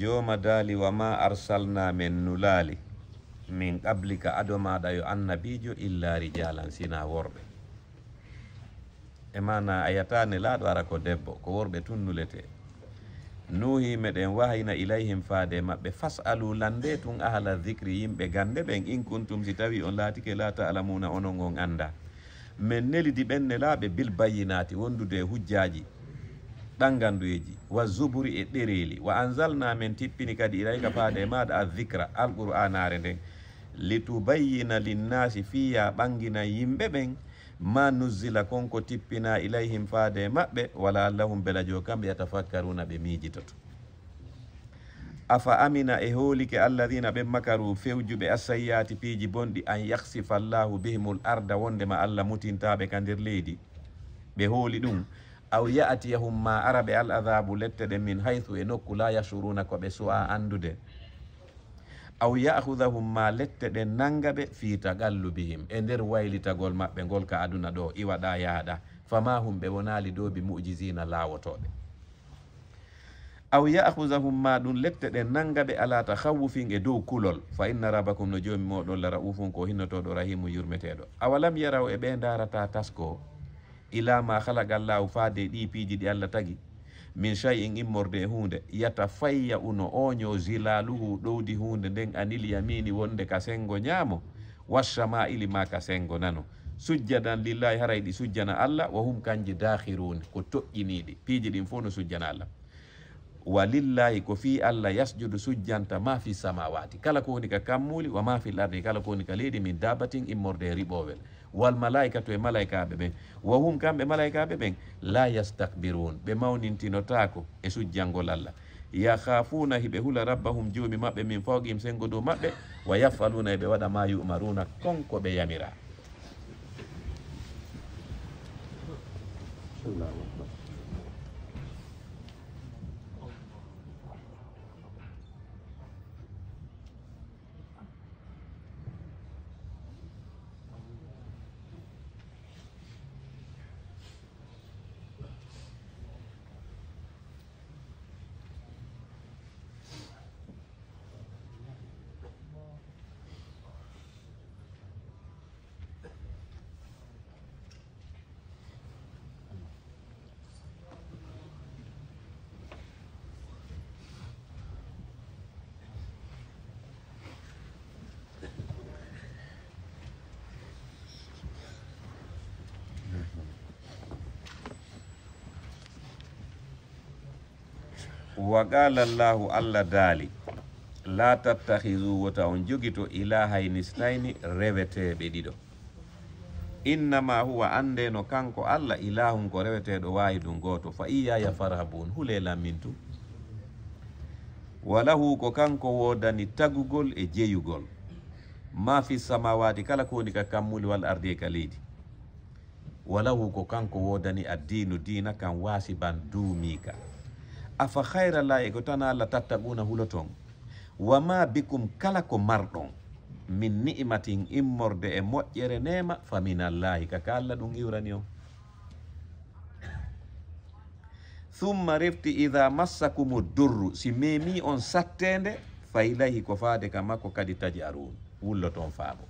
joma daali wa ma arsalna men nulali min qablika ado maɗa yo annabijo illa rijalan sina worɓe e mana a yatani ara ko debbo ko worɓe tunnulete nuhi meɗen wahina ilayhim faade maɓɓe fasalu lande tun ahala dicri yimɓe gande ɓen in kuntum si tawi on laatike la taalamuna onon on anda min nelidi ɓen ne laaɓe bil bayinati wondude hujjaji ɗannganduyeji wa zuburi e ɗereli wa anzalna min tippini kadi ilayka faade maɗa a dicra alqur'anare nden litubayyina linnasi fiya ɓangina yimɓe ɓen ma nuzila konko tippina ilayhim faade maɓɓe wala allahum bela jo kamɓe yatafakkaruna ɓe miijitoto afa amina e hoolike alladina ɓen makaru fewjuɓe assayyati piiji bonɗi an yahsifa allahu bihimul arda wondema allah mutintaɓe kandir leydi ɓe hooli ɗum aw yaatiyahum ma ara ɓe al adabu lette ɗe min haythu e nokku la yashuruna ko ɓe su'a andude aw yahudahum ma lette ɗe nanga ɓe fi tagallubihim e nder waylitagol maɓɓe ngol ka aduna ɗo iwaɗa yaaɗa fama hum ɓe wonali dowbi mujisina laawotoɓe aw yahudahum ma ɗum lette ɗe nanga ɓe ala ta hawwufin e dow kulol fa inna rabakum no joomi moɗon la ra'ufun ko hinnotoɗo rahimu yurmeteɗo awalam yaraw e ɓe darata tasko ila ma halagallahu faade ɗi piiji ɗi allah tagi min shay in immorde e hunde yata fayya uno oño zilaluhu ɗowdi hunde nden anil yamini wonde ka sengo ñaamo wassama ili ma ka sengo nano sujjadan lillahi haray ɗi sujjana allah wa hum kanji dahirun ko toƴƴiniɗi piiji ɗin fof no sujjana allah wa lillahi ko fi allah yasjudu sujjanta ma fi samawati kala ko woni ka kammuli wa ma fil ardi kala ko woni ka leydi min dabatin immorde e riɓowel wal to e malaikaɓe ɓen wa hum kamɓe malaikaɓe ɓen la yastakbirun ɓe mawnintinotako e sujjangol allah yakhafuna hiɓe hula rabbahum joomi maɓɓe min fawgim sengo dow maɓɓe wa yafaluna eɓe waɗa ma yumaruna konko ɓe yamira wa qala llahu allah daali la tattahidu wota on jogito ilahayni e snaini reweteɓe ɗiɗo innama huwa ande no kanko allah ilahum ko reweteɗo wawi ɗum goto fa iyaya farhabun hulela min tu walahu ko kanko wodani tagugol e jeyugol ma fi samawati kala ko ka kammuli wal ardi e ka leydi walahu ko kanko wodani addinu dina kan wasiban duumika afa hayra layi ko la allah tattaquna wama bikum kala ko marɗon min ni'matin immorde e moƴƴere nema faminallahi kaka allah ɗum iwrani on thumma refti ida massakum durru si memi on sattende fa ilayhi ko faade kamakko kadi taji arun wulloton faabo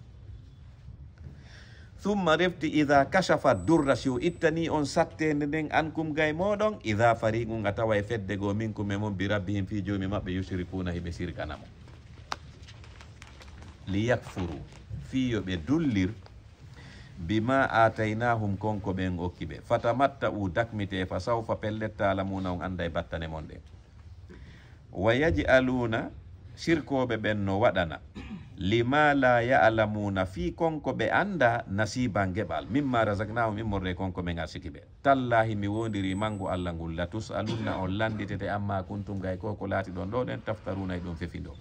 thumma refti ida kashafa durra ittani on sattende nden an kum gay moɗon iha fariqum a tawa e fedde goo min kume mon bi rabbihim fi joomi maɓɓe yushrikuna hiɓe sirganamo liyakfuru fi yo ɓe dullir bima ataynahum konko ɓen okki ɓe fatamatta u dakmite fa sawfa pellet talamuna on anda e battane mon ɗe wa yaj'aluna sirkoɓe ɓen no waɗana lima la ya'lamuna fi konko ɓe anda nasiba geɓal mimma rasaknahum immorde konko ɓe gasiki ɓe tallahi mi wondiri mangu allah ngol la tusalunna on landitete amma kuntum gay ko ko laati ɗon ɗo ɗen taftaruna e ɗum fefindo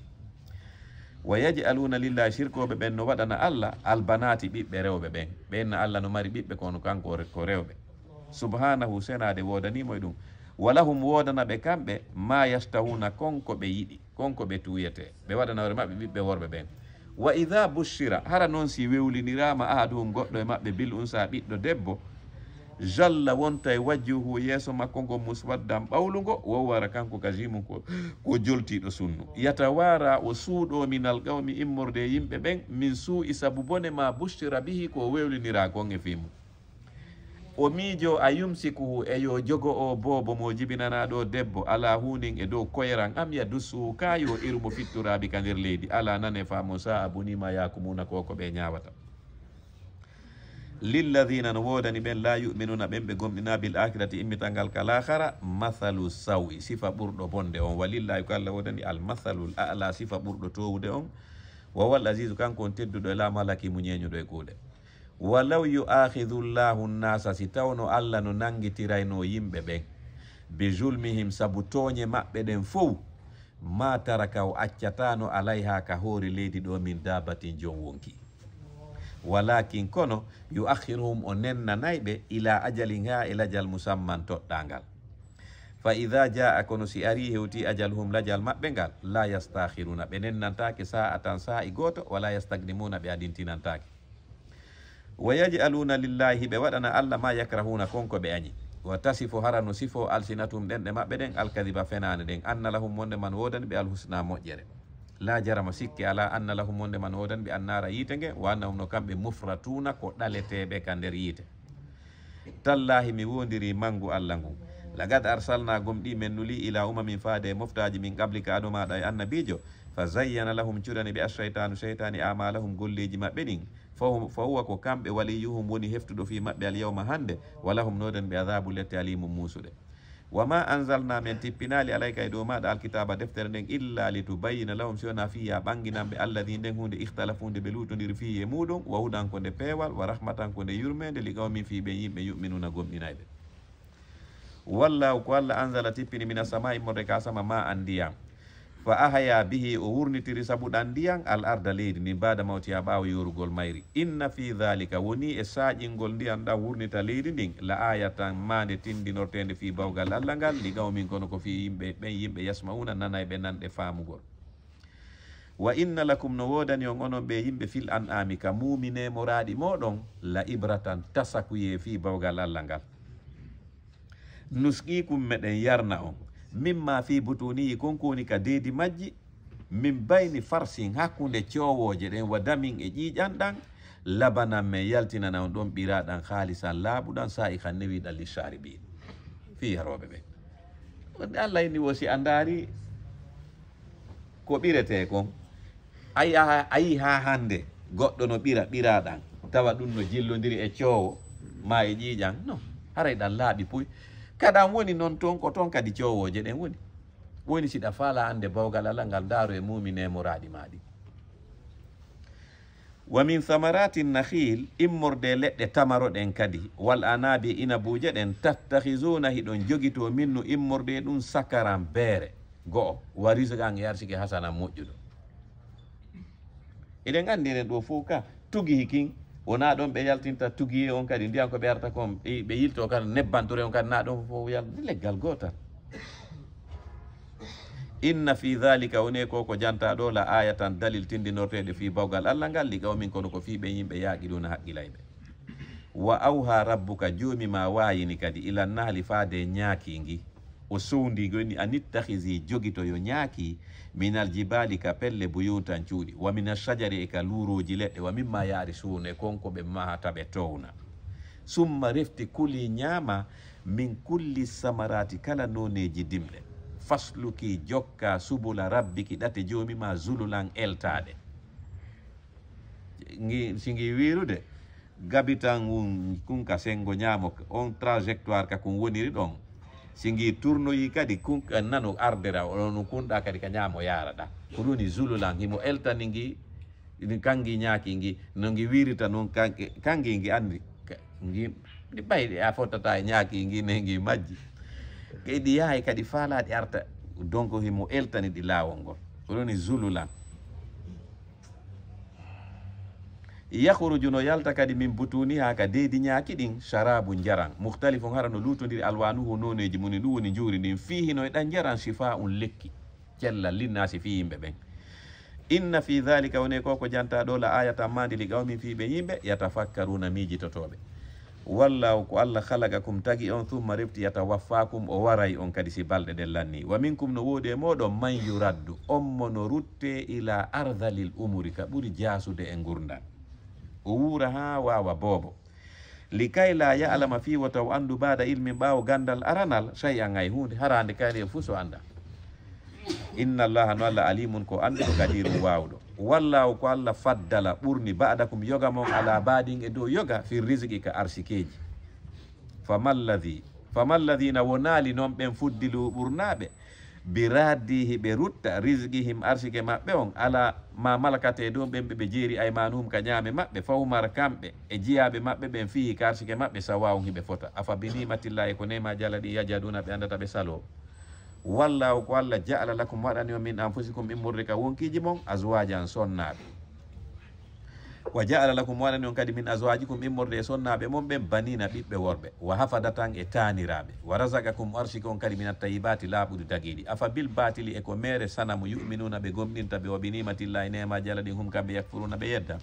wa yaj'aluna lillahi sirkoɓe ɓen no waɗana allah albanati ɓiɓɓe rewɓe ɓen ɓenno allah no mari ɓiɓɓe kono kanko ko rewɓe subhanahu senade wodanimo e ɗum walahum wodana ɓe kamɓe ma yastahuna konko ɓe yiɗi konko ɓe tuyete ɓe waɗanawre maɓɓe ɓiɓɓe worɓe ɓen wa ida bushira hara noon si wewlinirama ahaduhum goɗɗo e maɓɓe bil un sa ɓiɗɗo debbo jalla wonta e wajjuhu yesso makko ngo muswaddan ɓawlugo wowara kanko kajimum ko ko joltiɗo sunnu yatawara o suuɗo minal gawmi immorde yimɓe ɓen min suu'i sabu bone ma bushira bihi ko wewlinira gon e fimum o miijo a yumsiku e yo jogo o boobo mo jibinanaɗo debbo ala hunin e dow koyeran am ya yo kayo mo fitturaɓi ka nder leydi ala nane faamo sa a yakumuna ko ko ɓe ñawata lilladina no wodani ɓen la yuminuna ɓen ɓe gomɗina bil akirati immitalngal kala hara mathalu sawi sifa ɓurɗo bonde on walillahi ko allah wodani almathalu l ala sifa ɓurɗo towude on wawal asisu kanko on tedduɗo e la malaki muñeñuɗo e kuuɗe walau yuakhidhu llahu nnasa si tawno allah no nangitirayno yimɓe ɓen bi julmihim sabu tooñe maɓɓe ɗen fof ma taraka o accatano alay ha ka hoori leydi ɗo min dabatin jon wonki walakin kono yuakhiruhum o nennanayɓe ila ajalin ha e lajal musamman toɗɗangal fa ida jaa kono si ari hewti ajaluhum lajal maɓɓe ngal la yastakhiruna ɓe nennantake sa'a tan sa'i goto wala yastagdimuna ɓe adintinantake wa yaj'aluna lillahi ɓe waɗana allah ma yakrahuna konko ɓe añi wa tasifu hara no sifo alsinatum ɗenɗe maɓɓe ɗen alkadiba fenade nden anna lahum monde man wodani ɓe alhusna moƴƴere la jarama sikki ala anna lahum monde man wodani ɓe annara yiite nge wa annahum no kamɓe mufratuna ko ɗaleteɓe ka nder yiite tallahi mi wondiri mangu allah ngu lagad arsalna gom ɗi men nuli ila umamin faade moftaji min qabli ka aɗo maɗa e annabijo fa zayyana lahum curani ɓe asheytanu cheytani amalahum golleji maɓɓe ɗin fahuwa ko kamɓe waliyuhum woni heftuɗo fi maɓɓe alyawma hannde wala hum noden ɓe adabu lette alimum musuɗe wama anzalna min tippinali alayka e dow maɗa alkitaba deftere nden illa li tubayina lahum siwona fiya ɓanginanɓe alladi nden hunde ihtalafunde ɓe lutodiri fi e muɗum wa hudan ko nde peewal wa rahmatan ko nde yurmede li qawmin fi ɓe yimɓe yuminuna gomɗinayɓe wallahu ko allah anzala tippini mina sama immorde ka sama ma an fa ahaya bihi o wurnitiri sabuɗan ndiyan al arda leydi ndin mbada mawtiya ɓawa yorugol mayri inna fi dhalika woni e saaƴingol ndiyan ɗa wurnita leydi ndin la ayatan mande tindinortede fi bawgal allah ngal ndi gawmin kono ko fi yimɓe ɓen yimɓe yasmauna nana e ɓe nanɗe faamugol wa inna lakum no wodani on onon ɓe yimɓe fil an ami ka mumine moraɗi moɗon la ibratan tasakuye fi bawgal allah ngal nuskikum meɗen yarna on mimma fi butuniyi konkoni ka deedi majji min bayni farsin hakkunde cowoje ɗen wa damin e ƴiƴan ɗan labanan men yaltinana on ɗon ɓiraɗan haalisan laaɓuɗan sa'i kan newi ɗan lissari ɓiɗ fi yaroɓe ɓe ode allah inni wosi a ndaari ko ɓirete kon a yi ha hande goɗɗo no ɓira ɓiraɗan tawa ɗum no jillodiri e cowo ma e ƴiƴan non haray ɗan laaɓi puy kada an woni noon toon ko toon kadi cowoje ɗen woni woni siɗa faala ande bawgal allah ngal daaro e muminemoraɗi ma ɗi wa min thamarati nahil immorde leɗɗe tamaro ɗen kadi wal anabi ina buuje ɗen tattahisuna hiɗon jogito minno immorde ɗum sakaran beere go'o wa risqan e arsiki hasana moƴƴuɗo eɗen anndinen ɗo fof ka tugi hikin wona ɗon ɓe yaltinta tuguiye on kadi ndiyan ko ɓe arta kon ɓe yilto kadi nebbantore on kadi na ɗon fof yalde leggal gotal inna fi dhalika woni ko ko janta ɗo la aya tan dalil tindinorteɗe fi bawgal allah ngal o min kono ko fi ɓe yimɓe yaqi na haqqilayɓe wa awha rabbuka joomima wayini kadi ilan nahli faade ñaakingi usundi gweni anittakhizi jogito yo ñaaki minal jibali ka pelle buyutan cuuɗi wa mina sajari e ka luuroji leɗɗe wa mimma yaari suune konko ɓe mahata ɓe towna summa refti kuli ñaama min kulli samarati kala noneji dimɗe fasluki jokka subula rabbiki ɗate jomima zululan eltaɗe singi wirude gabitan un kun ka sengo ñaamo on trajectoire ka kun woniri ɗon singi turnoyi kadi kun nano ardera ono kunda kadi ka ñamo yaraɗa ko ɗum ni zululan himo eltani ni kangi nyaki ngi nongi wirita non kangi ngi andi ngi ndi ɓay ɗi a fottata e ñaaki ngi ne ngi majji kadi yahay kadi faalaɗi arta donc himo eltani ɗi laawol ngol ko zulu zululan yahruju no yalta kadi min butuni ha ka deedi ñaaki ɗin charabu jaran muhtalifu hara no lutodiri alwanuhu noneji mum ni ɗum woni juuri ndin fihino e ɗan jaran chifa un lekki cellal linnasi fi yimɓe ɓen inna fi dalika woni ko ko janta ɗo la ayata mandili gawmin fiɓe yimɓe yatafakkaruna miijitotoɓe walla ko allah halaga kum tagi on thumma rebti yatawaffakum o waray on kadi si balɗe ɗen lanni wa minkum no woodi e moɗon man yuraddu on mono rutte ila ardalil umori ka ɓuri jasude e gurdan owuraha wawa boobo likay la yalama fi wa taw andu baada ilmi ɓaawo gandal aranal shay an ay hunde harande kayne fuu so anda inna allaha no allah alimun ko annduɗo kadirum waawɗo walla ko allah faddala ɓurni baada kum yoga mon ala baadin e dow yoga fi risqi ka arsikeji famalladi famalladina wonali noon ɓen fuddilu ɓurnaɓe biradihi ɓe rutta risguihim arsike maɓɓe on ala ma malakate e dow ɓen ɓe ɓe jeeri aymanuhum ka ñaame maɓɓe fawmar kamɓe e jiyaɓe maɓɓe ɓen fihi ka arsike maɓɓe sawawum hiɓe fota afa binimatillahi ko nema jala ɗi yajaduna ɓe andata ɓe salo walla o ko allah jaala lakum waɗani o min anfusikum immurrika wonkiji mon aswaji an sonnaɓe wa jaala lakum waɗani on kadi min azwajikum immorde e sonnaɓe mon ɓen banina ɓiɓɓe worɓe wa hafada tan e taniraɓe wa rasagakum arsika on kadi min attayibati laaɓudu dagiɗi afa bil batili e ko mere sanamu yuminuna ɓe gomɗinta ɓe wabinimatilla e nemaji ala ɗin hum kamɓe yakfuruna ɓe yedda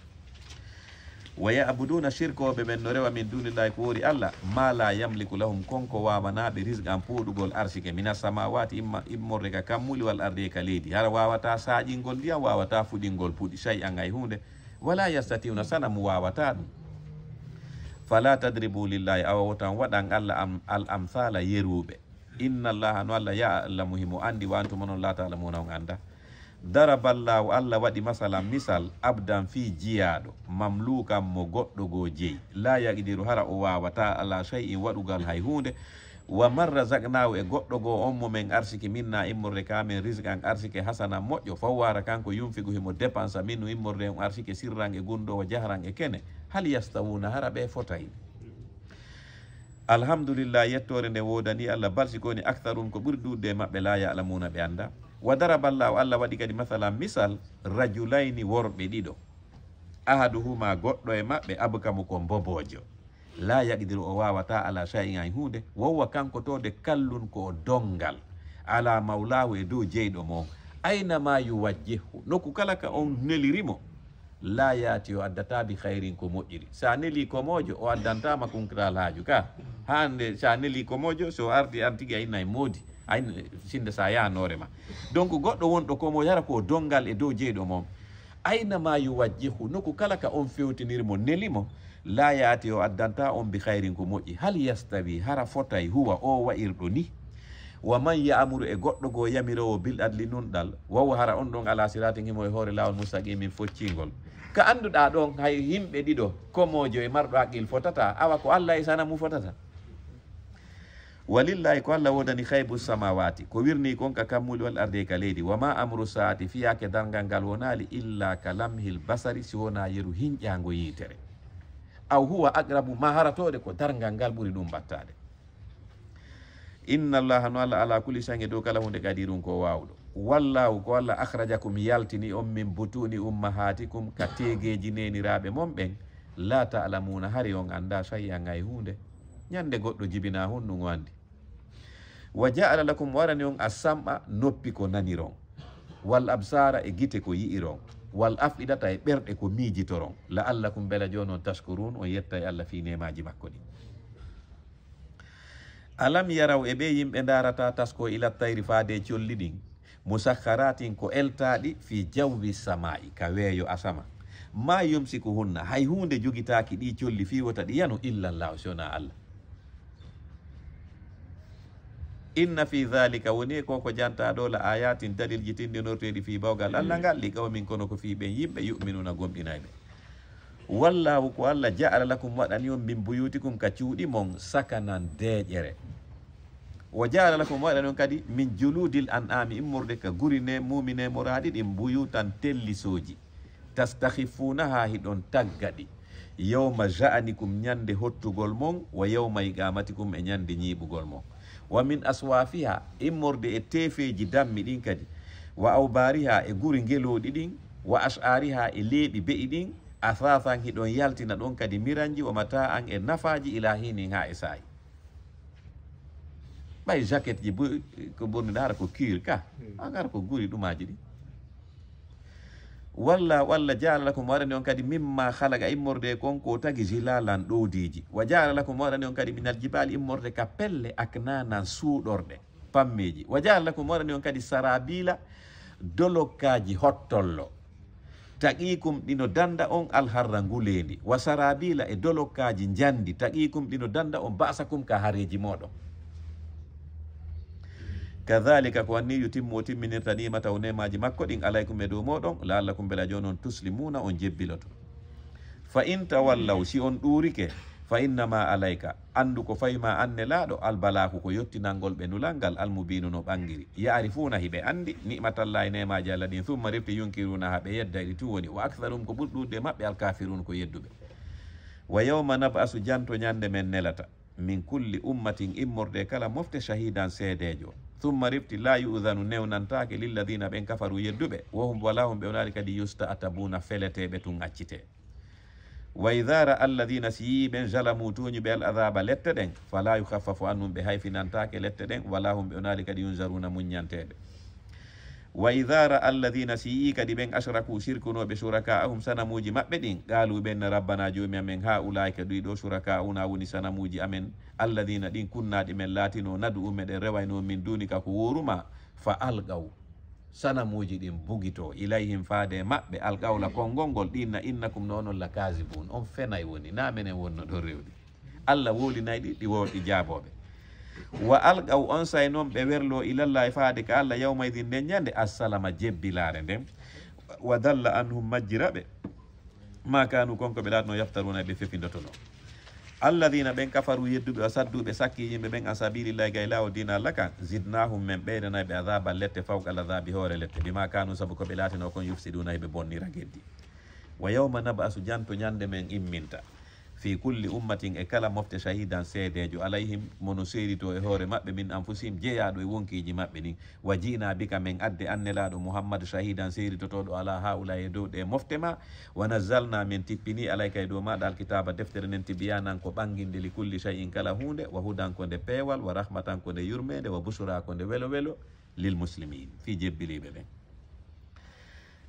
wa yabuduna shirkoɓe ɓen no rewa min dunillahi ko wori allah ma la yamliku lahum konko wawanaɓe risque an puuɗugol arsike mina samawati imma immorde ka kammuli wal arde ka leydi hara wawata saƴingol ndiyam wawata fuɗingol puuɗi shay an ay hunde wala yastatiuna sana mo wawata ɗum fala tadribu lillahi awa wotan waɗan allah am al amthala yeruɓe inna allaha no allah ya allamuhi mo andi wa antuma noon la taalamuna on anda daraballahu allah waɗi masalan misal abdan fi jiyaɗo mamlukan mo goɗɗo go jeyi la yaqidiru hara o wawata ala shey in waɗugal hay hunde wa marra razaknahu e goɗɗo goo on mo min arsiki minna immorde ka min risque an arsike hasana moƴƴo fof wara kanko yumfigu himo dépense minno immorde on arsike sirran e gundo o jahran e kene hal yastawuna hara ɓe fotayi alhamdulillah yettore nde wodani allah balsikoni koni actarum ko ɓuri ɗudde e maɓɓe la yalamuna ɓe anda wa daraballahu allah waɗi kadi masalan misal rajulayni worɓe ɗiɗo ahaduhuma goɗɗo e maɓɓe abkamu ko mbobojo la yaqdiru o wawata ala shay'in an hunde wowwa kanko to de kallun ko o dongal ala mawlahu e dow jeyɗo mo ma yuwajjihu nokku kala ka on nelirimo la yaati o addata bi hayrin ko moƴƴiri sa neli komojo o addantama kunkiral haaju ka hande sa neli komojo so ardi an tigui ayinna e moodi ay sinde sa yanorema donc goɗɗo wonɗo mo yara ko dongal e dow jeyɗo mom ma yuwajjihu nokku kala ka on fewtinirmo nelimo la yaati o addanta on um bi hayrin ko moƴƴi hal yastawi hara fotay huwa o wayirɗo ni wa man ya'muru e goɗɗo goo yamirowo bil adli nunɗal wawa hara on ɗon ala sirati gimo e hoore lawol min foccingol ka annduɗa ɗon hay yimɓe ɗiɗo komojo e marɗo haqqil fotata awa ko allah e sana mu fotata walillahi ko allah wodani haybu samawati ko wirni kon ka kammuli wal arde ka leydi ma amru saati fiyake dargal ngal wonali illa ka lamhil basari si wona yeru hinƴago yitere aw huwa agrabu maharatode ko dargal ngal ɓuuri ɗum battade inna llaha no allah ala kulli shange dow kala hunde kadi ɗum ko wawɗo wallahu ko allah ahraja kum yaltini on min butuni ummahatikum ka tegueji neniraɓe mon ɓen la talamuna hari on anda sayyangay hunde ñande goɗɗo jibina hunɗugo andi wa jaala lakum warani on assamma noppi ko naniron wal absara e guite ko yi'iron wal afidata e ɓerɗe ko miijitoron la allah bela joni on tashkurun on yetta e allah fi nemaji makko ɗi alam yaraw e ɓe yimɓe darata tasko ila tayri faade e colli ɗin musakharatin ko eltaɗi fi jawwi sama'i ka weeyo asama ma yumsiku hunna hay hunde jogitaki ɗi colli fi wota ɗi yano illallahu sona allah inna fi dhalika woni e koko janta ɗo la ayatin dalil ji tinndinoorteeɗi fii bawgal mm. allah ngal li gawmin kono ko fi ɓen yimɓe yuminuna gomɗinayɓe wallahu ko allah jaala lakum waɗani on min buyutikum ka cuuɗi mon sakanan deƴere wo jaala lakum waɗani on kadi min juludil an ami immorde ka gurine mumine moraɗi ɗin buyutan tellisooji tastahifunaha hiɗon tagga ɗi yawma ja'anikum ñande hottugol mon wa yawma iqamatikum e ñande ñiiɓugol mon wa min aswafiha immorde e tefeji dammi ɗin kadi wa awbariha e guri ngeloɗi ɗin wa ash'ariha e leeɓi be'i ɗin asasan hiɗon yaltina ɗon kadi miranji wa mata an e nafaji ila hinin ha e sayi ɓay jacket ji ko ɓorniɗa ara ko cuir ka hmm. agara ko guri ɗumaji ɗi walla walla jaala lakum waɗani on kadi mimma halaga immorde kon ko tagi jilalan ɗowdiji wa jaala lakum waɗani on kadi minal jibali immorde ka pelle aknanan suuɗorɗe pammeji wa jaala lakum waɗani on kadi sarabila dolokaji hottollo taqikum ɗino danda on alharra ngulendi wa sarabila e dolokaji jandi taqikum ɗino danda on basakum ka hareji moɗon kadhalika ko wanni yo timminirta timminirtanimata o nemaji makko ɗin alay kum e dow moɗon la allah kum bela jonon tuslimuna on jebbiloto fa in tawallaw si on ɗurike fa innama alayka andu ko fayma anne laaɗo albalaku ko yettinalngol ɓe nulalngal almubinu no ɓangiri yarifuna hiɓe andi ni'matallahi nemaji allah ɗin summa refti yunkiruna ha ɓe yedda ɗi tun woni wa aktharum ko ɓurɗude maɓɓe alkafirun ko yedduɓe wa yawma nabasu janto ñande men nelata min kulli ummatin immorde kala mofte shahidan seedejo thumma ribti la yudhanu newnantake lilladina ɓen kafaru yedduɓe wohum wala hum ɓe kadi yusta atabuna feleteɓe tun accite wa idara alladina si yi ɓen jalamu toñu al adaba lette ɗen fala yukhaffafu annum ɓe hayfinantake lette ɗen wala hum ɓe kadi yunjaruna muñanteɓe wa idhara raa alladhina si'ika ɗi ɓen ashraku shirkunoɓe ahum sanamuji maɓɓe ɗin qalu ɓenna rabbana jomi amen ha ulaika ɗi ɗo una woni sanamuji amen alladhina ɗin kunnaɗi men latino nadu meɗen rewayno min dunika ko woruma fa algaw sanamuji ɗin bugito ilayhim faade maɓɓe alqawla konngol ngol ɗinna innakum noonon la kasibun on fenay woni na menen wonno ɗo rewɗi allah wolinayi ɗi ɗi jaaboɓe wa alqaw on say noon ɓe werlo ilallahi faade ko allah yawmaydin nden ñande assalama jebbilaare nden wa dalla anhum majjiraɓe ma kanu konko ɓe laatno yaftaruna ɓe fefidotono alladina ɓen kafaru yedduɓe o sadduɓe sakki yimɓe ɓen an sabilillahi gay lawo dina allah kan zidnahum men ɓeydanay ɓe adaban lette fawqal adabi hoore lette ɓima kanu saabu ko ɓe laateno kon yufsiɗunayɓe e bonnira geddi wa yawma nabasu janto ñande men imminta fi kulli ummatin e kala mofte shahidan seedejo alayhim mono seeri to e hoore maɓɓe min anfusihim jeeyaɗo e wonkiji maɓɓe ni wa jina bika min adde annelaɗo mouhammado shahidan seeri totoɗo ala haula e dow ɗe mofte ma wa nazzalna min tippini alayka e dow maɗa alkitaba deftere nen tibiyanan ko ɓanginde li kulli shay'in kala hunde wa hudan ko nde peewal wa rahmatan ko nde yurmede wa busura ko nde welo welo lil muslimin fi jebbiliɓe ɓen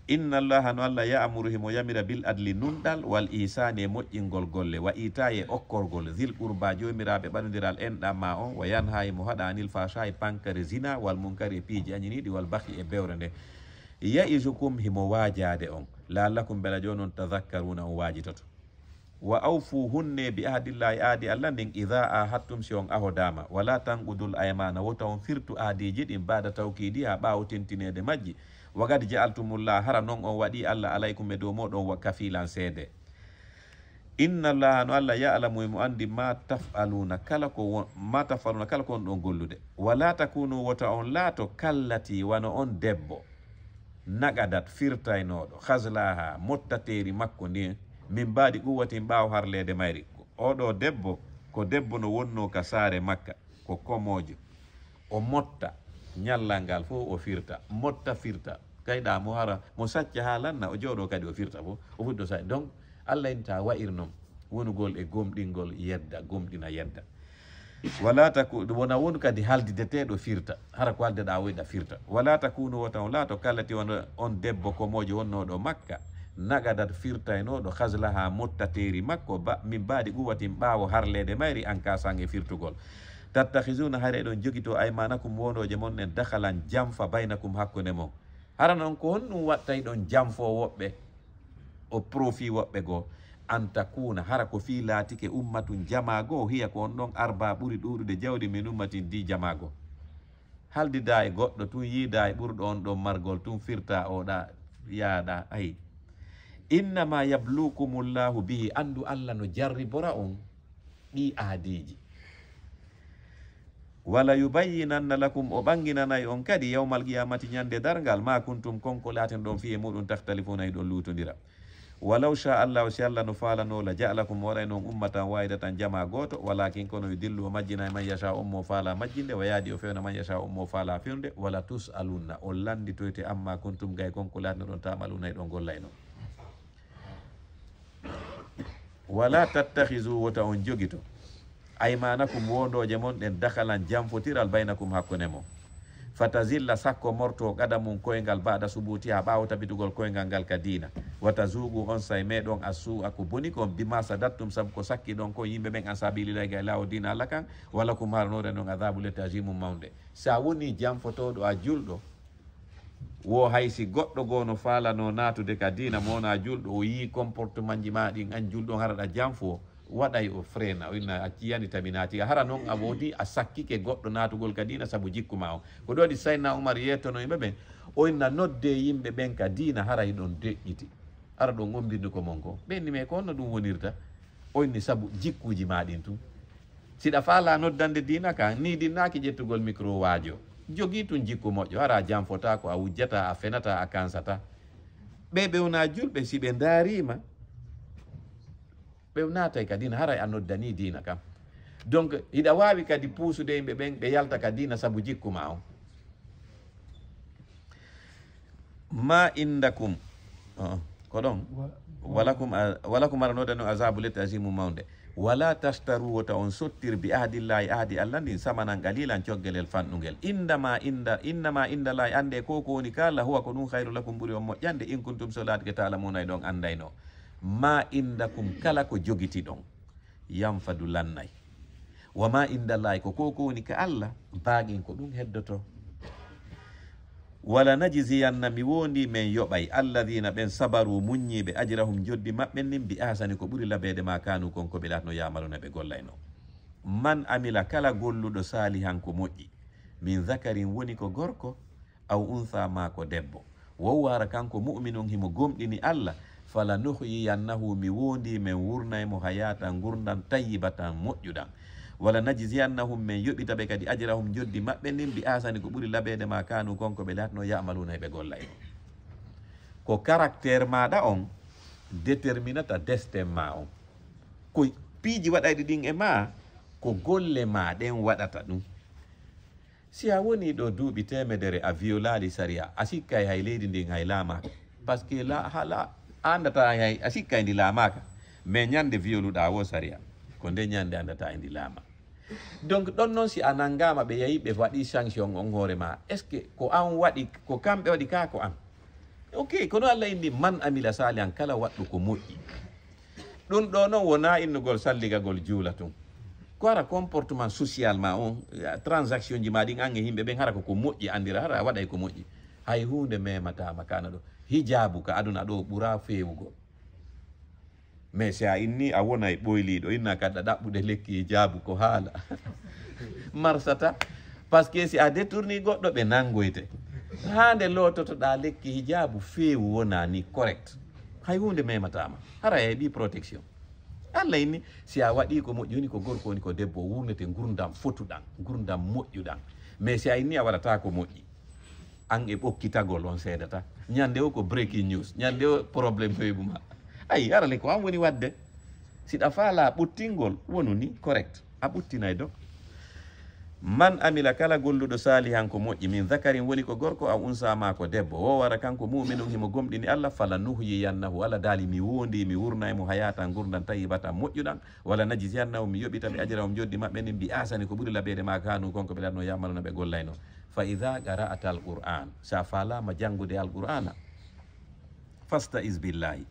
inna allaha no allah yaamuru himo yamira bil adli nunɗal wal isani e moƴƴingol golle wa ita e okkorgol zil ɓourba jomiraɓe ɓanodiral enɗa ma on wa yanha e mo haɗanil facha e pankare zina wal munkari e piiji añiniɗi wal bahi e bewre nde yaisukum himo wajade on laallakum beela joni on tadakkaruna on wajitoto wa awfu hunne bi ahadillahi aadi allah ndin ida hattum si on ahodama wala tanqudul aymana wota on firtu aadiji ɗin bada tawkidi ha ɓawo tintinede majji wakati je altumulla hara noon on waɗi allah alaykum e dow moɗon wakka filan seede inna llaha no allah yalamu emo andi ma tafaluna kala ko ma tafaluna kala ko wonɗon gollude wala takunu wota on laato kallati wano on debbo naqadat firtaynoɗo haslaha mottateri makko ndi min mbaɗi ɓuwatin ɓawa harlede mayri oɗo debbo ko debbo no wonno ka saare makka ko komojo o motta ñallal ngal fof o firta motta firta kayɗa mo hara mo sacca ha lanna o jooɗo kadi o firta fof o fuɗɗo sa donc allah en ta wayir noon wonugol e gomɗingol yedda gomɗina yedda wala takun wona won kadi haldideteɗo firta hara ko haldeɗa woyɗa firta wala takunu wo tan laato kallati on, on debbo komojo wonnoɗo makka nagadat firtaynoɗo hasla ha mottateri makko ba, min mbaɗi ɓuwatin ɓawo harlede mayri en kasange firtugol tattahisuna hare eɗon jogi to aymanakum wondoje monen dahalan janfa baynakum hakkunde mon hara noon ko honɗum watta ɗon janfo woɓɓe o profit woɓɓe goo an takuna hara ko fi laatike ummatum jama goo hiya ko on ɗon arba ɓuri ɗuuɗude jawdi min ummatin di jama goo haldida e goɗɗo tun yiida e ɓurɗo on ɗon margol tun firta oɗa yaaɗa ayi innama yablukum llahu bihi anndu allah no jarribora on ɗi aadiji wala yubayyinanna lakum o ɓanginanayi on kadi yawmal qiyamati ñande dargal ma kuntum konko laten ɗon fi muɗum tahtalifuna e ɗon lutodira walaw sha allah si allah no falanola jaalakum waɗay noon ummatan wayda tan jama goto walakin kono dillu o majjina e man yacha ummo fala majjinde o yaadi o fewna man yacha ummo faala fewnde wala tusalunna o landi toyte amma kuntum gay konko laatno ɗon tamaluna e ɗon gollay noon wala tattahisu wota on jogi to aymanakum wondoje mon ɗen dakalan bayna baynakum hakkunde mo fatazilla sakko morto gada mum koyngal baɗa subuti ha ɓawa tabitugol koyngal ngal ka dina wata zugu on say meɗon a suwa ko boni kon bima sadattum saabu ko sakki ɗon ko yimɓe ɓen an sabilillahi ga lawo dina allah kan walla ko marnore ɗon adabu letagimum mawde sa woni janfotoɗo a julɗo wo haysi goɗɗo goo no faalano natude ka diina mowona julɗo o yi comportement ji ma ɗin an julɗo haraɗa jamfo waɗay o frein ina a ciyani hara noon a woodi a sakkike goɗɗo natugol ka sabu jikku ma o ko ɗo waɗi sayna oumar yettono yimɓe ɓen o inna nodde yimɓe ɓen ka diina hara hiɗon deƴƴiti ara ɗon gombindu ko mon ko ɓenni me ko onno ɗum wonirta o inni sabu jikkuji maɗin tun siɗa faala noddande diina ka ni ƴettugol micro waajo jogi tun jikku moƴƴo hara a janfota ko a wujjata a fenata a kansata ɓe ɓewna julɓe si ɓe ndarima ɓe ka dina hara a noddani dina kam donc hiɗa waawi kadi puusude yimɓe ɓen ɓe yalta ka dina sabu jikku ma ma indakum uh-uh, ko ɗon walakum uh, walakum aranoɗa no azabu lette asimu mawde wala tastaru wota on sottir bi ahadillahi ahdi allah ndin samanan qalilan coggelel fanɗugel indama inda innama indallahi ande ko ko kala huwa ko ɗum hayru lakum ɓuuri on moƴƴande in kuntum solatke taala muna e ɗon andayno ma indakum kala ko jogiti ɗon yamfadu lannay wa ma indallahi ko koko woni ka allah baagin ko ɗum heddoto wala najisiyanna mi wondi min yoɓay alladina ɓen sabaru muññiɓe ajira hum joddi maɓɓe nin mbi asani ko ɓuri labede ma kanu kon ko ɓilatno yamaruna ɓe gollayno man amila kala golluɗo sali han ko moƴƴi min zakarin woni ko gorko aw untha ma ko debbo wowwara kanko muminum himo gomɗini allah fala nuhyiyannahu mi me min mo hayatan gurdan tayyibatan moƴƴuɗan wala annahum min yubita be kadi ajrahum joddi mabbe nim bi asani ko buri labede ma kanu gonko be latno ya amaluna be gollay ko ma da on determinata destin ma on ko pi di ding e ma ko golle den wadata ɗum si a woni do dubi temedere a violali saria a sikkay hay leydi ndin hay que la hala andata hay a sikka ndi laamaka mais ñande violuɗa wo saria ko nde ñande andata e ndi laama donc ɗon non si a nanngama ɓe yehi ɓe waɗi sanction on hore ma est ce que ko an waɗi ko kamɓe waɗi ka ko an ok no allah indi man amila sali an kala waddu ko moƴƴi ɗum ɗo noon wona innugol salligagol juula tun ko ara comportement social ma on transaction ji ma ɗin an himbe yimɓe ɓen hara ko moƴƴi andira hara waɗay ko moƴƴi hay hunde mematama kana ɗo hijabu ka aduna ɗo ɓura fewugo mais si a inni a wonay ɓoyliɗo inna kada ɗaɓɓude lekki hijabu ko haala marsata par ce que si a détourni goɗɗo ɓe nangoyte ha nde lototoɗa lekki hijabu fewu wona ni correct hay hunde memataama hara heeɓi protection allah inni si a waɗi ko moƴƴi woni ko gorko woni ko debbo wurnete gurdam fotuɗan gurdam moƴƴuɗan mais si a inni a waɗata ko moƴƴi an e ɓokkitagol on seedata o ko breaking news o probléme heeɓum ha ayi arale ko an woni wadde siɗa faala ɓottingol wonu ni correct a ɓuttinay donc man amila kala golluɗo sali ko moƴƴi min zakarin woni ko gorko aw unsa ma ko debbo o wara kanko muminum himo gomɗini allah fala nuhyiyannahu wala daali mi wondi mi wurna mo hayatan gurdan tayibatan moƴƴuɗan wala najiyannahu mi yoɓita ɓe ajira mo joddi maɓɓe ni mbi asani ko ɓuuri labede ma kanu konko ɓe latno yamalu no ɓe gollayno fa ida qara'ata al qur'an sa falama jangude al qur'ana fasta is billahi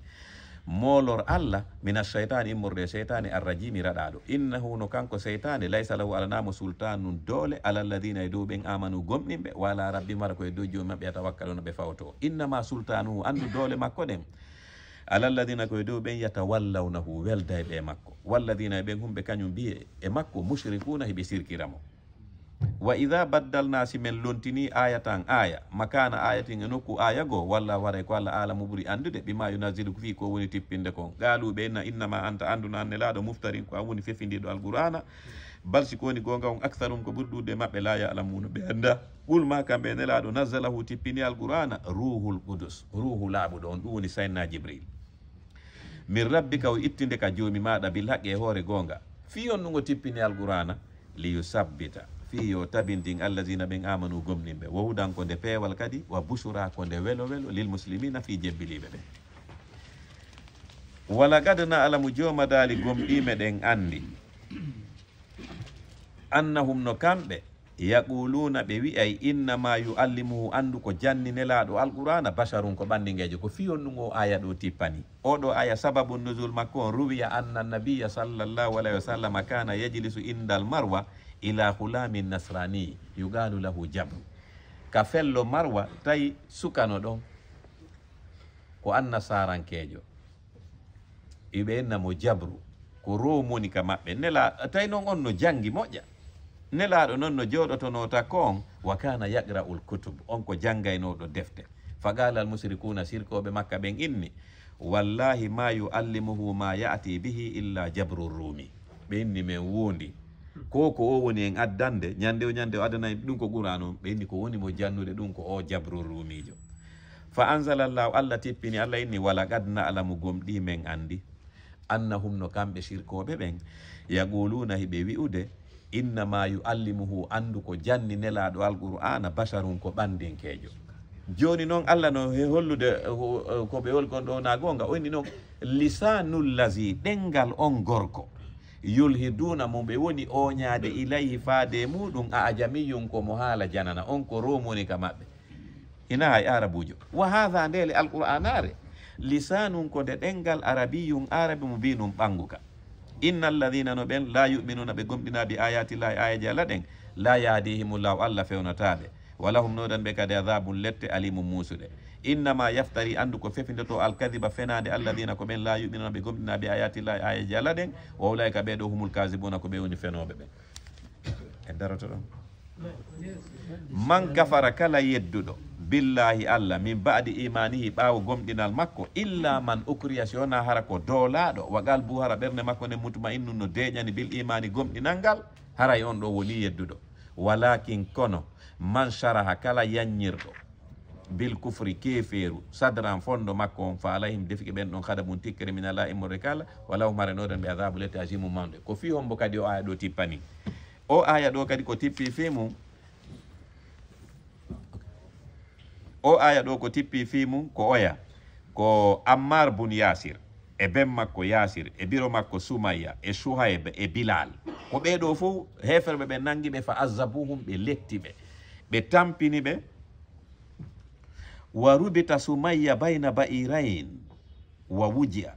molor allah mina cheytani immorde cheytani arrajimi raɗaɗo innahu no kanko cheytani laysa lahu alanamo sultanum doole alalladina e dow ɓen amanu gomɗinɓe wala rabbi mara koye dow jomi mabɓe yatawakkalo no ɓe fawto innama sultanuhu andu doole makko ɗen alalladina koye dow ɓen yata wallawnahu welda e ɓe makko walladina e ɓen humɓe kañum mbiye e makko mushrikuna heɓe sirkiramo wa ida baddalna si min lontini aya tan aya makana ayatin e nokku aya goo walla waray ko allah alamu ɓuri andude ɓima yonasidu ko fi ko woni tippinde kon galuɓe na innama anta andunanne laaɗo muftarin ko an woni fefindiɗo alqurana bal si ko woni gonga on acthar um ko ɓurɗude maɓɓe la yalamuno ɓe anda ɓulma kamɓe nelaɗo nazalahu tippini alqurana ruhul qudus ruhu laaɓuɗo on ɗum woni sayinna jibril min rabbika o ittinde ka joomi maɗa bilhaqe e hoore gonga fi on ɗum o tippini alqurana li yusabbita fi yo tabindin allahina ɓen amanu gomninɓe wowdanko nde peewal kadi wa bushura ko de welo welo lil muslimina fi jebbiliɓe ɓe wala gadana alamu jomadali gomɗime ɗen andi annahum no kamɓe yaquluna ɓe wiyay innama yuallimuhu andu ko janninelaɗo alqurana basharun ko ɓanndingeejo ko o aya ɗo tippani oɗo aya sababu nuzul makko on ruwiya anna annabiya sallllahu alayhi wa sallam kana yajlisu indal marwa ila hulamin nasrani yugalu lahu jabru ka fello marwa tawi sukano ɗon ko annasarankeejo yiɓe innamo jabru ko romoni ka maɓɓe nela tawi noon on no jangi moƴƴa nelaaɗo noon no jooɗotono takko on wa kana yagra ul kutub on ko janngaynooɗo defte fagalal musrikuna sirkooɓe makka ɓen inni wallahi ma yuallimuhu ma yaati bihi illa jabru rumi ɓe inni men woondi ko ko o woni en addande ñannde o ñannde o addana yimɓe ɗum ko qouranum ɓeyndi ko woni mo jannude ɗum ko o jabrur rumiijo fa ansala llahu allah tippini allah inni wala gadna alamu gom ɗi men anndi annahum no kamɓe sirkooɓe ɓen yaquluna hiɓe wi'ude innama yuallimuhu anndu ko janni nelaaɗo alqur'ana basarum ko ɓandinkeejo jooni noon allah no he hollude ko ɓe holgon ɗo naa goonga o inni noon lisanul lasi ɗenngal on gorko yulhiduna mumbe ɓe woni oñaade mm. ilayhi faade muɗum a ajamiyum komo haala janana on ko romoni ka maɓɓe hina hay arabujo wa hatha ndele alqur'anare lisanum ko nde ɗengal arabiyum arabi mo binum ɓanguka inna alladina no ɓen la yuminuna ɓe gomɗina bi ayatillahi ayaji allah ɗen la law allah fewnataɓe wala hum nodan ɓe kadi adabum lette alimum musuɗe innama yaftari andu ko fefindeto alkadiba fenade alladina ko ɓen la yuɓinana ɓe gomɗina ɓe ayatillahi ayaji allah ɗen wa ka ɓeɗo humul kasibuna ko ɓe woni fenoɓe ɓen e daroto ɗon man kafara kala yedduɗo billahi allah min ba'di imanihi ɓaawo gomɗinal makko illa man ukriya si wona hara ko doolaaɗo wagal bu hara ɓernde makko nde mutuma innu no deƴani bil imani gomɗinal ngal haray on ɗo woni yedduɗo walakin kono man saraha kala yanñirɗo bilkufri keferu sadran fondo makko on fa alayhim defi ko ɓen ɗon hada mum tikkere min ala immore kala wala hum aranoɗon ɓe adabu lette agimum mawde ko fi hombo kadi o aya ɗo tippani o aya ɗo kadi ko tippi fi mum o aya ɗo ko tippi fi mum ko oya ko ammar bun yasir e ben makko yasir e biro makko sumayya e suhayb e bilal ko ɓeɗo fof heferɓe ɓe nangi ɓe fa azabuhum ɓe letti ɓe ɓe tampini ɓe warubita Sumaya baina bairain wawuja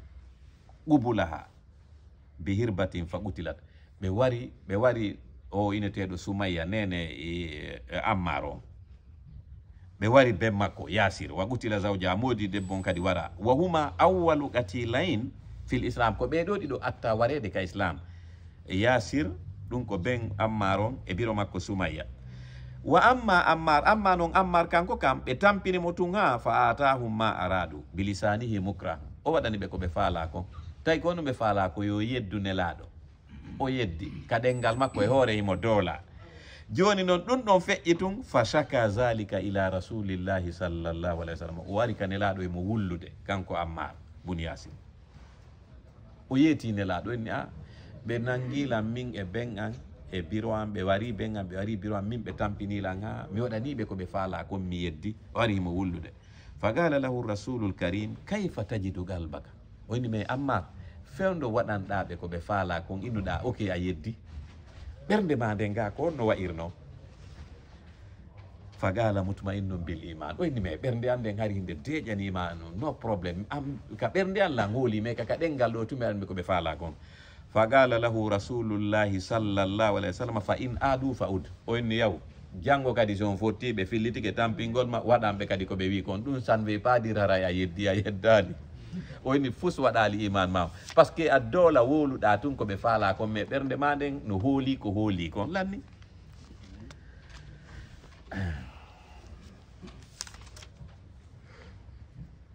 gubulaha bihirbatin fagutilat bewari bewari ɓe wari o ineteɗo Sumaya nene e, e, Ammar o ɓe wari be makko yasir wa gutila zawja modi debbon kadi wara wa huma awwalu qatilain fil islam ko ɓeɗo ɗiɗo atta warede ka islam yasir ɗum ko ben ammar on e biro makko Sumayya wa amma ammar amma non ammar kanko kam ɓe tampini mo tun ha fa atahum ma aradu bilisanihi mukra o waɗani ɓe ko ɓe faala ko tawi ko no ɓe faala ko yo yeddu nelaɗo o yeddi kaɗengal makko e hoore himo doola joni noon ɗum ɗon feƴƴi tun fa chaka zalika ila rasulillahi sallllahu alih w sallam o wari ka nelaɗo e mo wullude kanko ammar buniyasin o yeeti nelaɗo enni a ɓe nangilam min e ben an e bureau an ɓe wari ɓen an ɓe wari bureau an min ɓe tampinilan ha mi waɗani ɓe ko ɓe faala kon mi yeddi warimo wullude fagala lahu rasulul karim kayfa tajidu galbaka o ni mai amma fewdo waɗanɗa ɓe ko ɓe faala kon innuɗa ok a yeddi ɓernde ma nde nga ko onno wayirno fagala mutmainu bil iman o ni mai ɓernde an nden hari nde deƴanima no probléme am ka ɓernde allah ngoolimai kaka ɗengal ɗo tumi anmi ko ɓe faala kon faqala lahu rasulullahi sallallahu alah wa sallam fa in adu fa ud inni yaw jango kadi son on fotti ɓe filliti ke tampingol ma waɗanɓe kadi ko ɓe wi kon ɗum sanve padirara a yeddi a yeddani oyni fus waɗali iman ma par ce que a dowla woluɗa tun koɓe fala kon mais ɓerde ma nden no hooli ko hooli kon lanni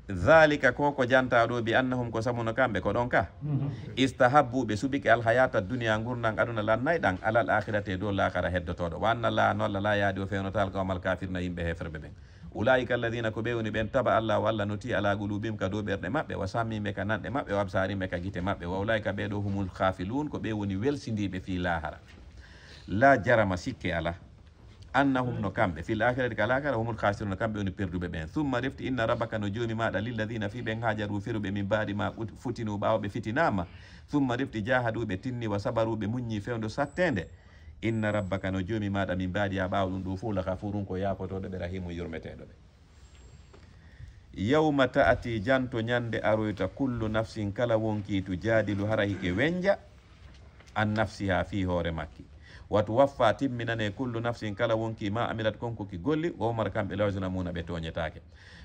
dhalika janta jantaɗo bi annahum ko samuno kamɓe ko ɗon ka mhm. istahabbu ɓe suɓike alhayata duniya gurdan aduna lannayi ɗan alal akhirate dow lakara heddotoɗo wanna la nolla la yaadi o fewnotal kawmal kafirna yimɓe heferɓe ɓen ulaika alladina ko ɓe woni ɓen taba allah o allah noti ala gulubim ka dow ɓerɗe maɓɓe wa sammimɓe ka nanɗe maɓɓe wa absarima ka guite maɓɓe wa ulaika ɓeɗo humul hafilun ko ɓe woni welsidiɓe fi lahara la jarama sikke ala annahum no kamɓe fil akhirati kala kala humul khasiruna kamɓe woni perduɓe ɓen summa refti inna rabbaka no joomi maɗa lilladina fi ɓen hajaru feruɓe min baɗi ma futinu ɓawɓe fitinama summa refti jahaduɓe tinni wa sabaruɓe muñi fewdo sattede inna rabbaka no joomi maɗa min baɗi ya ɓawa ɗum ɗo fo laka fo ɗum ko yakotoɗo ɓe rahimu yurmeteɗo ɓe yawma taati janto ñande aroyta kullu nafsin kala wonki tu jaadilu hara hike wenja an nafsiha fi hoore makki watuwaffa timminane kullu nafsin kala wonki ma amilat konko ki golli gowmar kamɓe lawsinamuna ɓe toñetake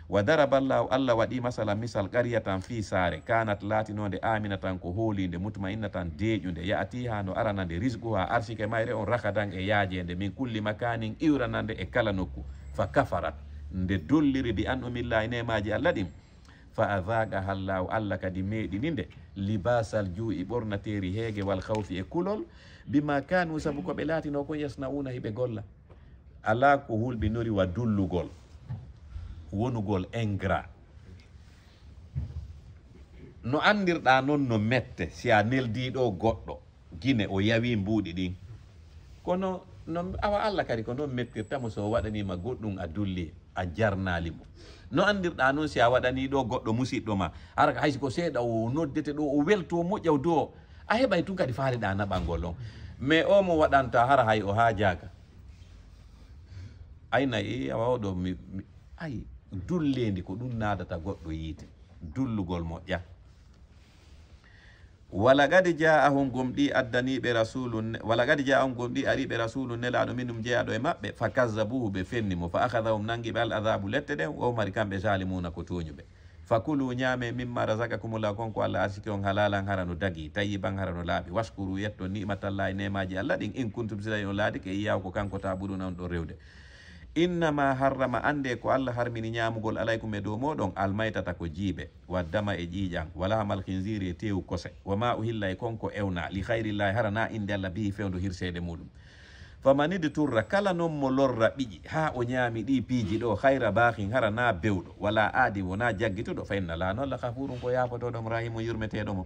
wa daraba llahu allah waɗi masala misal qaryatan fi sare kanat latinode amina tan ko holide mutmainna tan deeƴude yaatiha no arana nde risgu ha arsike mayre on rakadan e yajede min kulli makanin iwranande e kala nokku fa kafarat nde dolliri bi an umillahi nemaji allah ɗim fa adaga hallahu allah kadi meeɗini nde libasal juui ɓornateeri heege wal hawfi e kulol bima kanu sabu ko ɓe laatino ko yasnauna hiɓe golla ala ko hulɓinori wa dullugol wonugol ingrat no andirɗa noon no mette si a neldiɗo goɗɗo guine o yawi mbuuɗi ɗin kono no awa allah kadi ko noon mettirtamo so waɗanima goɗɗum a dulli a jarnali mo no anndirɗa noon si a waɗani ɗo goɗɗo musiɗɗo ma ara hay siko seeɗa o noddete ɗo o welto moƴƴaw do o a heɓay tun kadi faaliɗa naɓangol on mais o mo waɗanta hara hay o haa jaaga aynayi awawɗo mi ay dulleendi ko ɗum naadata goɗɗo yiite dullugol moƴƴa wala gadi jaahum gum ɗi addaniɓe rasulun wala gadi jaahum gum ɗi ariɓe rasulu nelaɗo minum jeyaɗo e maɓɓe fa kazabuhu ɓe fenni mo fa akadahum nangiɓe al adabu lette ɗen womari kamɓe salimuna ko toñuɓe fakulu ñaame mimma razakakumullah kon ko allah arsiki on halalan hara no dagi tayiban hara no laaɓi waskuru yetto e nemaji allah ɗin in kuntum sila on laadi ke iyaw ko kanko ta ɓuruna on ɗon rewde innama harrama ande ko allah harmini ñamugol alaykum e dow moɗon almaytata ko jiibe waddama e ƴiiƴan wala mal hinsiri e tewu kose woma uhilla e konko ewna li hayrillahi harana inde allah bihi fewndu hirseede muɗum famanide turra kala noon mo lorra ɓiƴi ha o ñaami ɗi piiji ɗo hayra bahin harana bewɗo wala aadi wona jaggituɗo fa innala noon la kafurum ko yaafotoɗom rahima yurmeteɗomo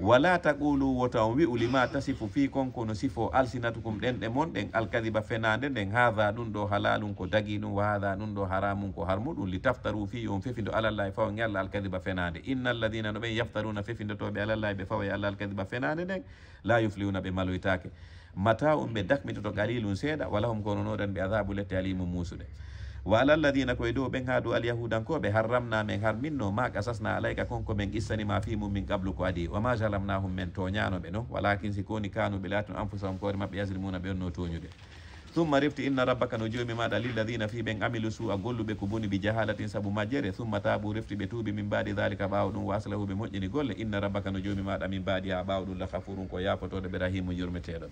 wala taqulu wotaw wi'u lima tasifu kon kono sifo alsinatukum ɗenɗe mon ɗen alkadiba fenade nden haha ɗum ɗo halalum ko dagi ɗum wa haha ɗum ɗo haramum ko harmuɗum li taftaru fi on fefindo alallahi fawa e allah alkadiba fenade inna alladina no ɓen yaftaruna fefindotoɓe alallahi ɓe fawa e allah alkadiba fenade nden la yufliuna ɓe maloytake mata um ɓe dakmitoto qalilum seeɗa wala hum kono noɗen ɓe adabu lette alimu musuɗe wa alladhina alladina koye dow ɓen haadu alyahudankoɓe harramna men harminno ma kasasna alayka konko men issanima fi mum min qablu ko adi wa ma jalamnahum men toñanoɓe no walakin si koni kanuɓe latun anfusahum koore mabɓe yasrimuna ɓe onno toñude thumma refti inna rabbaka no joomi maɗa lilladina fi ɓen amilu su a golluɓe ko boni bi jahalatin saabu majjere thumma tabu refti ɓe tuuɓi min mbaɗi dalika ɓawa ɗum waslahu ɓe moƴƴini golle inna rabbaka no jomi maɗa min mbaɗi ha ɓawa ɗum la hafurum ko yafotoɗo ɓe rahimu yurmeteɗo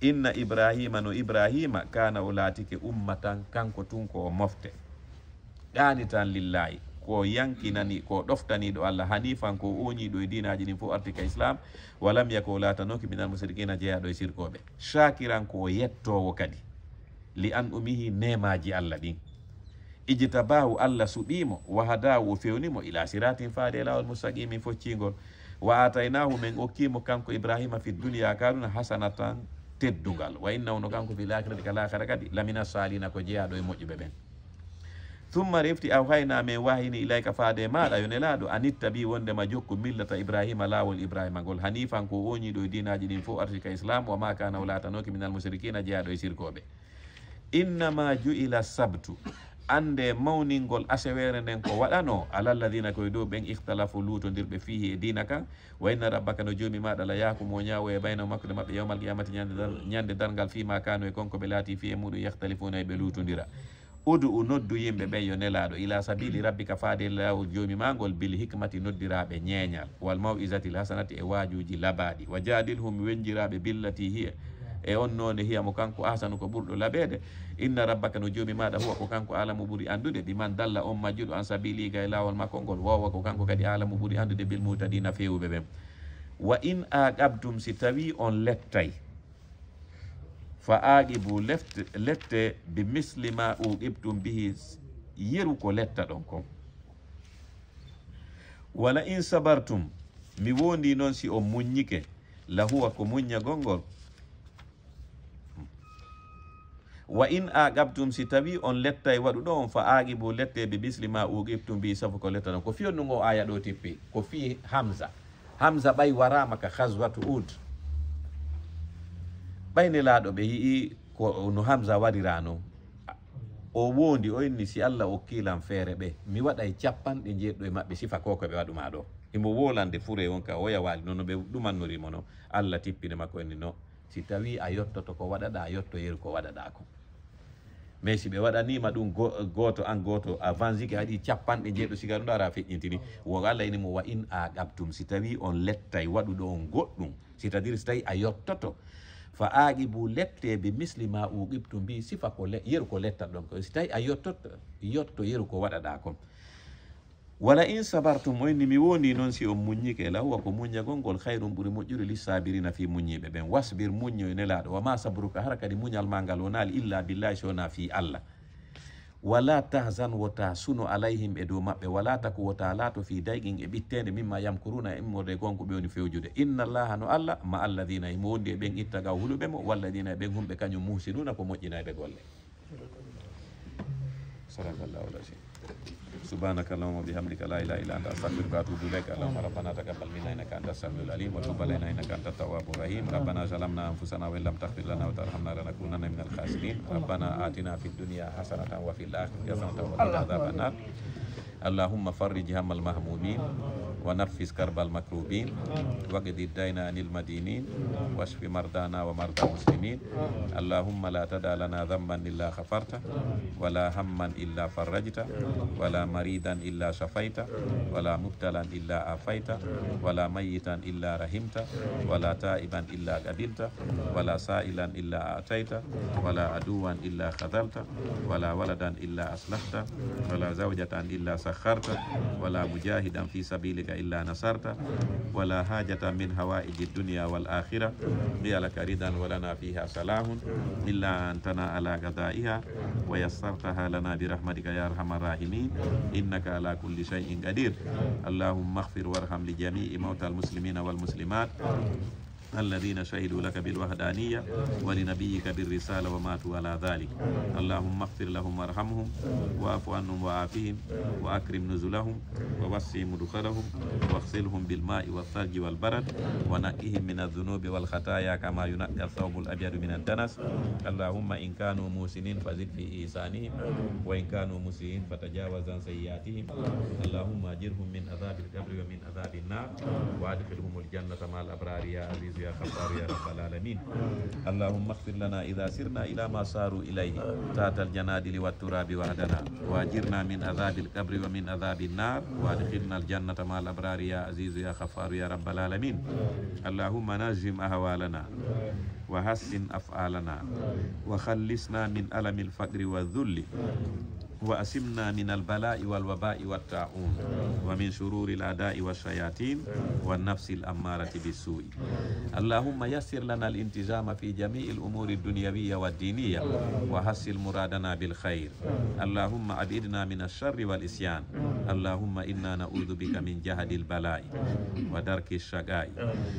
inna ibrahima no ibrahima kana o laatike ummatan kanko tun ko o mofte ɗani tan lillahi ko yankinani ko ɗoftaniɗo allah hanifan ko oñiɗo e dinaji ɗin fof arti ka islam walam yako latanoki minal musrikina jeeyaɗo e sirkoɓe shakiran ko yettowo kadi li an umihi nemaji allah ɗin ijtabahu allah suɓimo wa o fewnimo ila siratin faade lawol mustaqimin foccigol wa ataynahu min okkimo kanko ibrahima fi dunia kaduna hasanatan teddugal wa innahu no kanko fil akhirati kala lakara kadi lamina salina ko jeeyaɗo e moƴƴuɓe ɓen thumma refti aw hayna min wahini ilayka faade maɗa yo nelaɗo anitta bi wondema jokku millata ibrahima lawol ngol hanifan ko woñiɗo e dinaji ɗin fof arti ka islam wa ma kana o latanoki min jeeyaɗo e sirkoɓe innama juila sabtu ande mawningol asewere nden ko waɗano ala koye dow ɓen ihtalafu lutodirɓe fihi e dina kan wayna rabbaka no joomi maɗa la yaakumo ñawo e bayno makkude mabɓe yawmal qiyamati ñande dargal fima kano e konko ɓe laati fi e muɗum yahtalifuna e ɓe lutodira udu o noddu yimɓe ɓen yo nelaɗo ila sabili rabbika faade lawol joomi magol bil hikmati noddiraɓe ñeñal wal maw isati hasanati e wajuji labaɗi wa hum wenjiraɓe billati hiya e on noone hiyamo kanko ahsanu ko ɓurɗo laɓede inna rabbaka no joomi maɗa huwa ko kanko alamu ɓuuri andude ɗiman dalla on majjuɗo an sabiliga e lawol makko ngol wowa ko kanko kadi alamu ɓuuri andude bil mutadina fewuɓe ɓen wa in a aqabtum si tawi on lettay fa aqibu lette bi misli ma uqibtum bihi yeru ko letta ɗon kon wala in sabartum mi wondi noon si on muññike huwa ko muñña gongol wa in a gabtum si tawi on letta e waɗu ɗo on fa aqibu lette be bisli ma ugibtum bi safo ko letta ɗon ko fi on ɗum o aya ɗo tippi ko fi hamsa hamsa ɓay warama ka haswatu ud ɓaynelaɗo ɓe yii ko no hamsa warira no o wondi o inni si allah okkilan feere ɓe mi waɗay capanɗe jeeɗɗo e maɓɓe sifa ko ko ɓe waɗuma ɗo imo wolande fure on ka oya wali noon no ɓe ɗumannorimo no allah tippinemakko enni no si tawi a yottoto ko waɗaɗa yetto yeru ko waɗaɗa ko mais si ɓe waɗanima ɗum gooto an gooto avant jigue haɗi capanɗe jeeɗo siga ɗum ɗaara feƴƴintini wo allah inimo wa in a ɗaɓtum si tawi on lettay waɗuɗo on goɗɗum c'est à dire so tawi a yottoto fa aqibu letteɓe misli ma uqibtu mbi sifa ko yeru ko lettat ɗon ko si tawi a yottoto yotto yeru ko waɗaɗa kon wala in sabartum ni mi wondi noon si on muññike la huwa ko muññagol ngol hayrum ɓuri moƴƴude lissabirina fi muññiɓe ɓen wasbir ne la e nelaɗo ma sabruka hara kadi muñal ma ngal illa billahi shona fi allah wala tahzan wa suno alayhim e dow wala taku wa talatu fi daigin e ɓittede mimma yamkuruna e immorde gonko ɓe woni fewjude inna allaha no allah ma alladina emo wondi e ɓen ittagaw mo walladina e ɓen humɓe kañum muhsinuna ko moƴƴina be golle golle alaihi wasallam سبحانك اللهم وبحمدك لا اله الا انت استغفرك واتوب اليك اللهم ربنا تقبل منا انك انت السميع العليم وتوب علينا انك انت التواب الرحيم ربنا ظلمنا انفسنا وان لم تغفر لنا وترحمنا لنكونن من الخاسرين ربنا اتنا في الدنيا حسنه وفي الاخره حسنه وقنا عذاب النار اللهم فرج هم المهمومين ونفس كرب المكروبين وقد الدين عن المدينين واشف مرضانا ومرضى المسلمين اللهم لا تدع لنا ذنبا إلا خفرته ولا هما إلا فرجته ولا مريضا إلا شفيته ولا مبتلا إلا عافيته ولا ميتا إلا رحمته ولا تائبا إلا قبلته ولا سائلا إلا أعطيته ولا عدوا إلا خذلته ولا ولدا إلا أصلحته ولا زوجة إلا سخرته ولا مجاهدا في سبيلك إلا نصرت ولا حاجة من هوائج الدنيا والآخرة هي لك ردا ولنا فيها صلاح إلا أنتنا على قضائها ويسرتها لنا برحمتك يا أرحم الراحمين إنك على كل شيء قدير اللهم اغفر وارحم لجميع موتى المسلمين والمسلمات الذين شهدوا لك بالوحدانية ولنبيك بالرسالة وماتوا على ذلك اللهم اغفر لهم وارحمهم واعف عنهم وعافهم وأكرم نزلهم ووسع مدخلهم واغسلهم بالماء والثلج والبرد ونقهم من الذنوب والخطايا كما ينقى الثوب الأبيض من الدنس اللهم إن كانوا موسنين فزد في إحسانهم وإن كانوا مسيئين فتجاوز عن سيئاتهم اللهم أجرهم من عذاب القبر ومن عذاب النار وأدخلهم الجنة مع الأبرار يا عزيز يا خبار يا رب العالمين اللهم اغفر لنا إذا سرنا إلى ما صاروا إليه تات الجنادل والتراب وعدنا وأجرنا من عذاب القبر ومن عذاب النار وأدخلنا الجنة مع الأبرار يا عزيز يا خفار يا رب العالمين اللهم نجم أهوالنا وحسن أفعالنا وخلصنا من ألم الفقر والذل وأسمنا من البلاء والوباء والتعون ومن شرور الاداء والشياطين والنفس الأمارة بالسوء اللهم يسر لنا الانتزام في جميع الأمور الدنيوية والدينية وحسن مرادنا بالخير اللهم أبعدنا من الشر والإسيان اللهم إنا نعوذ بك من جهد البلاء ودرك الشقاء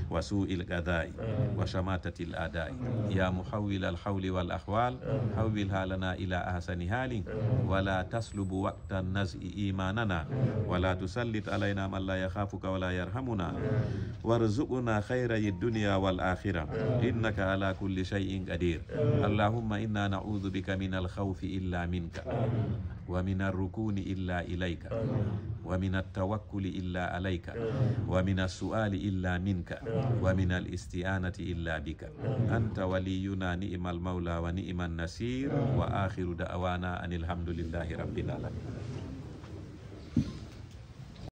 وسوء القضاء وشماتة الأداء يا محول الحول والأحوال حولها لنا إلى أحسن حال ولا ولا تسلب وقت النزع إيماننا ولا تسلط علينا من لا يخافك ولا يرحمنا وارزقنا خير الدنيا والآخرة إنك على كل شيء قدير اللهم إنا نعوذ بك من الخوف إلا منك ومن الركون إلا إليك ومن التوكل إلا عليك ومن السؤال إلا منك ومن الاستئانة إلا بك أنت ولينا نئم المولى ونئم النسير وآخر دعوانا أن الحمد لله رب العالمين